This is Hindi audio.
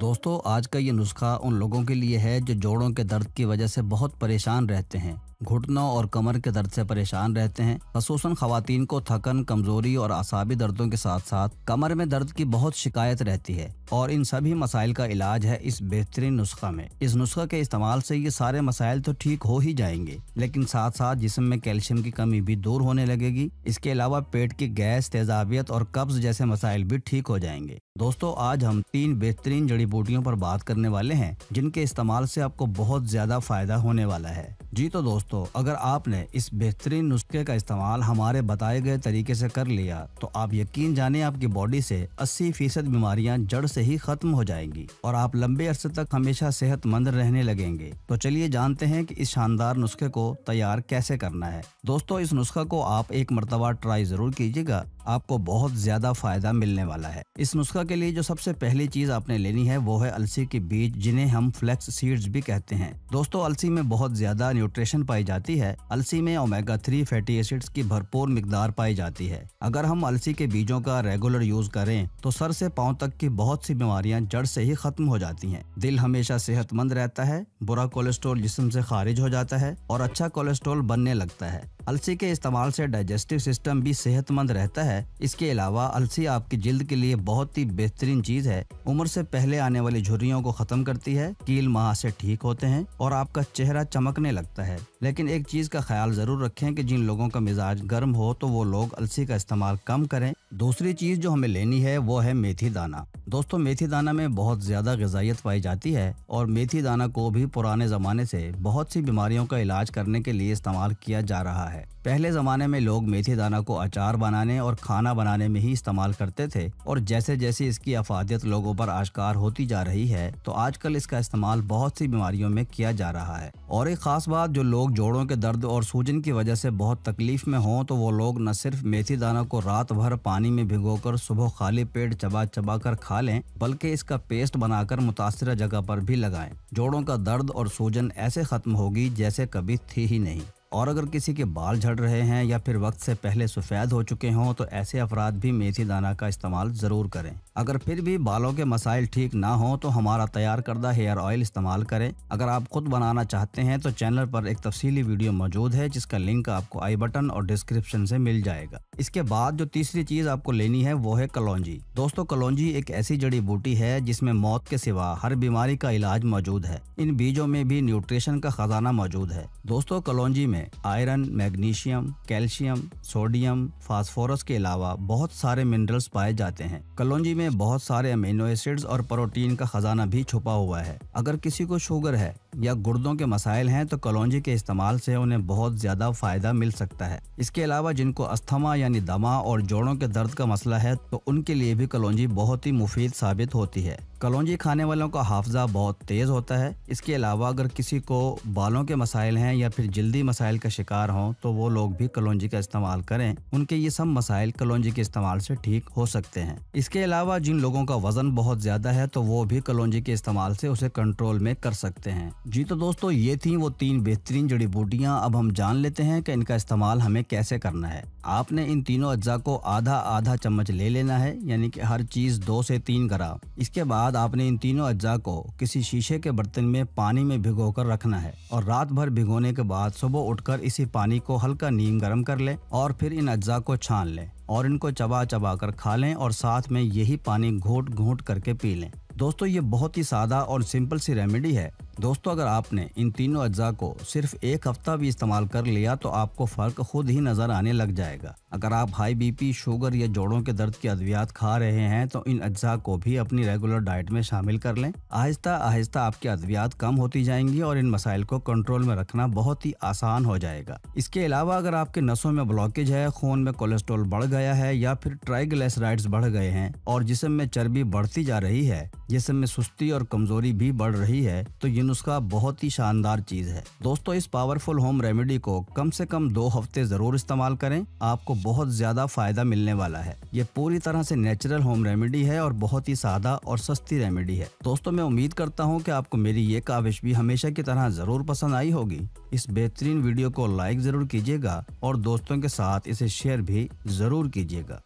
दोस्तों आज का ये नुस्खा उन लोगों के लिए है जो जोड़ों के दर्द की वजह से बहुत परेशान रहते हैं घुटनों और कमर के दर्द से परेशान रहते हैं खसूस खातन को थकन कमजोरी और असाबी दर्दों के साथ साथ कमर में दर्द की बहुत शिकायत रहती है और इन सभी मसाइल का इलाज है इस बेहतरीन नुस्खा में इस नुस्खा के इस्तेमाल से ये सारे मसाइल तो ठीक हो ही जाएंगे लेकिन साथ साथ जिसम में कैल्शियम की कमी भी दूर होने लगेगी इसके अलावा पेट की गैस तेजाबियत और कब्ज जैसे मसाइल भी ठीक हो जाएंगे दोस्तों आज हम तीन बेहतरीन जड़ी बूटियों पर बात करने वाले हैं जिनके इस्तेमाल से आपको बहुत ज्यादा फायदा होने वाला है जी तो दोस्तों दोस्तों अगर आपने इस बेहतरीन नुस्खे का इस्तेमाल हमारे बताए गए तरीके से कर लिया तो आप यकीन जाने आपकी बॉडी से 80 फीसद बीमारियाँ जड़ से ही खत्म हो जाएंगी और आप लंबे अरसे तक हमेशा सेहतमंद रहने लगेंगे तो चलिए जानते हैं कि इस शानदार नुस्खे को तैयार कैसे करना है दोस्तों इस नुस्खा को आप एक मरतबा ट्राई जरूर कीजिएगा आपको बहुत ज्यादा फायदा मिलने वाला है इस नुस्खा के लिए जो सबसे पहली चीज आपने लेनी है वो है अलसी के बीज जिन्हें हम फ्लेक्स सीड्स भी कहते हैं दोस्तों अलसी में बहुत ज्यादा न्यूट्रिशन पाई जाती है अलसी में ओमेगा थ्री फैटी एसिड्स की भरपूर मिकदार पाई जाती है अगर हम अलसी के बीजों का रेगुलर यूज करें तो सर से पाँव तक की बहुत सी बीमारियाँ जड़ से ही खत्म हो जाती है दिल हमेशा सेहतमंद रहता है बुरा कोलेस्ट्रोल जिसम से खारिज हो जाता है और अच्छा कोलेस्ट्रोल बनने लगता है अलसी के इस्तेमाल से डाइजेस्टिव सिस्टम भी सेहतमंद रहता है इसके अलावा अलसी आपकी जिल्द के लिए बहुत ही बेहतरीन चीज है उम्र से पहले आने वाली झुर्रियों को खत्म करती है कील माह से ठीक होते हैं और आपका चेहरा चमकने लगता है लेकिन एक चीज का ख्याल जरूर रखें कि जिन लोगों का मिजाज गर्म हो तो वो लोग अलसी का इस्तेमाल कम करें दूसरी चीज जो हमें लेनी है वो है मेथी दाना दोस्तों मेथी दाना में बहुत ज्यादा गजाइत पाई जाती है और मेथी दाना को भी पुराने जमाने से बहुत सी बीमारियों का इलाज करने के लिए इस्तेमाल किया जा रहा है है पहले जमाने में लोग मेथी दाना को अचार बनाने और खाना बनाने में ही इस्तेमाल करते थे और जैसे जैसे इसकी अफादियत लोगों पर आश्कार होती जा रही है तो आजकल इसका इस्तेमाल बहुत सी बीमारियों में किया जा रहा है और एक खास बात जो लोग जोड़ों के दर्द और सूजन की वजह से बहुत तकलीफ में हों तो वो लोग न सिर्फ मेथी दाना को रात भर पानी में भिगो सुबह खाली पेट चबा चबा कर खा लें बल्कि इसका पेस्ट बनाकर मुतासर जगह पर भी लगाएं जोड़ों का दर्द और सूजन ऐसे खत्म होगी जैसे कभी थी ही नहीं और अगर किसी के बाल झड़ रहे हैं या फिर वक्त से पहले सफ़ेद हो चुके हों तो ऐसे अफराद भी मेथी दाना का इस्तेमाल ज़रूर करें अगर फिर भी बालों के मसाइल ठीक ना हो तो हमारा तैयार करदा हेयर ऑयल इस्तेमाल करें अगर आप खुद बनाना चाहते हैं तो चैनल पर एक तफसीली वीडियो मौजूद है जिसका लिंक आपको आई बटन और डिस्क्रिप्शन से मिल जाएगा इसके बाद जो तीसरी चीज़ आपको लेनी है वो है कलौजी दोस्तों कलौजी एक ऐसी जड़ी बूटी है जिसमें मौत के सिवा हर बीमारी का इलाज मौजूद है इन बीजों में भी न्यूट्रिशन का खजाना मौजूद है दोस्तों कलौजी में में iron magnesium calcium sodium phosphorus के अलावा बहुत सारे मिनरल्स पाए जाते हैं कलौजी में बहुत सारे अमीनो एसिड्स और प्रोटीन का खजाना भी छुपा हुआ है अगर किसी को शुगर है या गुर्दों के मसाइल हैं तो कलौजी के इस्तेमाल से उन्हें बहुत ज्यादा फायदा मिल सकता है इसके अलावा जिनको अस्थमा यानी दमा और जोड़ों के दर्द का मसला है तो उनके लिए भी कलौजी बहुत ही मुफीद साबित होती है कलौजी खाने वालों का हाफजा बहुत तेज़ होता है इसके अलावा अगर किसी को बालों के मसाइल हैं या फिर जल्दी मसाइल का शिकार हों तो वो लोग भी कलौजी का इस्तेमाल करें उनके ये सब मसाइल कलौजी के इस्तेमाल से ठीक हो सकते हैं इसके अलावा जिन लोगों का वजन बहुत ज़्यादा है तो वो भी कलौजी के इस्तेमाल से उसे कंट्रोल में कर सकते हैं जी तो दोस्तों ये थी वो तीन बेहतरीन जड़ी बूटियाँ अब हम जान लेते हैं कि इनका इस्तेमाल हमें कैसे करना है आपने इन तीनों अज्जा को आधा आधा चम्मच ले लेना है यानी कि हर चीज़ दो से तीन ग्राम इसके बाद बाद आपने इन तीनों अज्जा को किसी शीशे के बर्तन में पानी में भिगोकर रखना है और रात भर भिगोने के बाद सुबह उठकर इसी पानी को हल्का नीम गर्म कर लें और फिर इन अज्जा को छान लें और इनको चबा चबा कर खा लें और साथ में यही पानी घोट घोट करके पी लें दोस्तों ये बहुत ही सादा और सिंपल सी रेमेडी है दोस्तों अगर आपने इन तीनों अज्जा को सिर्फ एक हफ्ता भी इस्तेमाल कर लिया तो आपको फ़र्क खुद ही नज़र आने लग जाएगा अगर आप हाई बीपी शुगर या जोड़ों के दर्द की अद्वियात खा रहे हैं तो इन अज्जा को भी अपनी रेगुलर डाइट में शामिल कर लें आहिस्ता आहिस्ता आपकी अद्वियात कम होती जाएंगी और इन मसाइल को कंट्रोल में रखना बहुत ही आसान हो जाएगा इसके अलावा अगर आपके नसों में ब्लॉकेज है खून में कोलेस्ट्रोल बढ़ गया है या फिर ट्राइग्लिसराइड्स बढ़ गए हैं और जिसम में चर्बी बढ़ती जा रही है जिसम में सुस्ती और कमजोरी भी बढ़ रही है तो ये नुस्खा बहुत ही शानदार चीज है दोस्तों इस पावरफुल होम रेमेडी को कम से कम दो हफ्ते जरूर इस्तेमाल करें आपको बहुत ज्यादा फायदा मिलने वाला है ये पूरी तरह से नेचुरल होम रेमेडी है और बहुत ही सादा और सस्ती रेमेडी है दोस्तों मैं उम्मीद करता हूँ की आपको मेरी ये काविश भी हमेशा की तरह जरूर पसंद आई होगी इस बेहतरीन वीडियो को लाइक जरूर कीजिएगा और दोस्तों के साथ इसे शेयर भी जरूर कीजिएगा